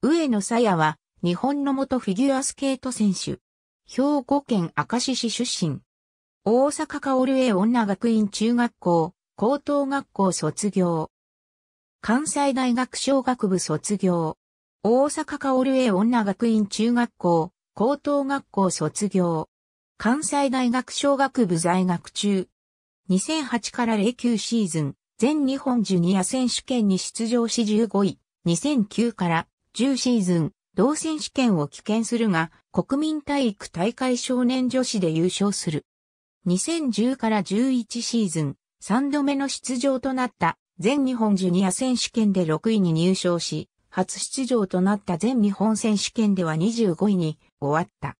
上野さやは、日本の元フィギュアスケート選手。兵庫県明石市出身。大阪薫英女学院中学校、高等学校卒業。関西大学小学部卒業。大阪薫英女学院中学校、高等学校卒業。関西大学小学部在学中。2008から09シーズン、全日本ジュニア選手権に出場し15位。2009から10シーズン、同選手権を棄権するが、国民体育大会少年女子で優勝する。2010から11シーズン、3度目の出場となった全日本ジュニア選手権で6位に入賞し、初出場となった全日本選手権では25位に終わった。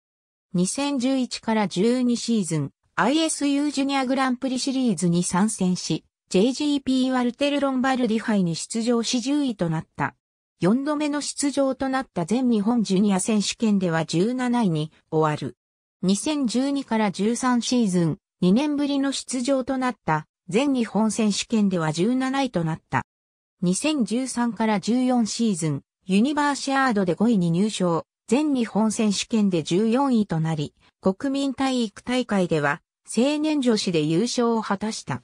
2011から12シーズン、ISU ジュニアグランプリシリーズに参戦し、JGP ワルテル・ロンバルディ杯に出場し10位となった。4度目の出場となった全日本ジュニア選手権では17位に終わる。2012から13シーズン、2年ぶりの出場となった全日本選手権では17位となった。2013から14シーズン、ユニバーシアードで5位に入賞、全日本選手権で14位となり、国民体育大会では青年女子で優勝を果たした。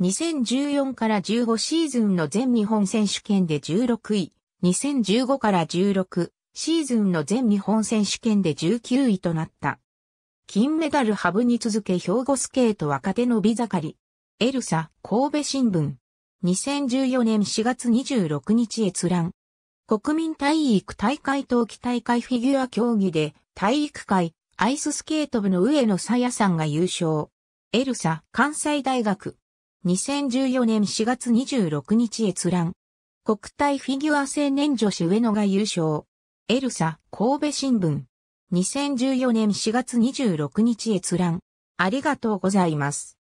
2014から15シーズンの全日本選手権で16位、2015から16シーズンの全日本選手権で19位となった。金メダルハブに続け兵庫スケート若手の美盛り。エルサ、神戸新聞。2014年4月26日閲覧。国民体育大会冬季大会フィギュア競技で体育会アイススケート部の上野さやさんが優勝。エルサ、関西大学。2014年4月26日閲覧。国体フィギュア青年女子上野が優勝。エルサ、神戸新聞。2014年4月26日閲覧。ありがとうございます。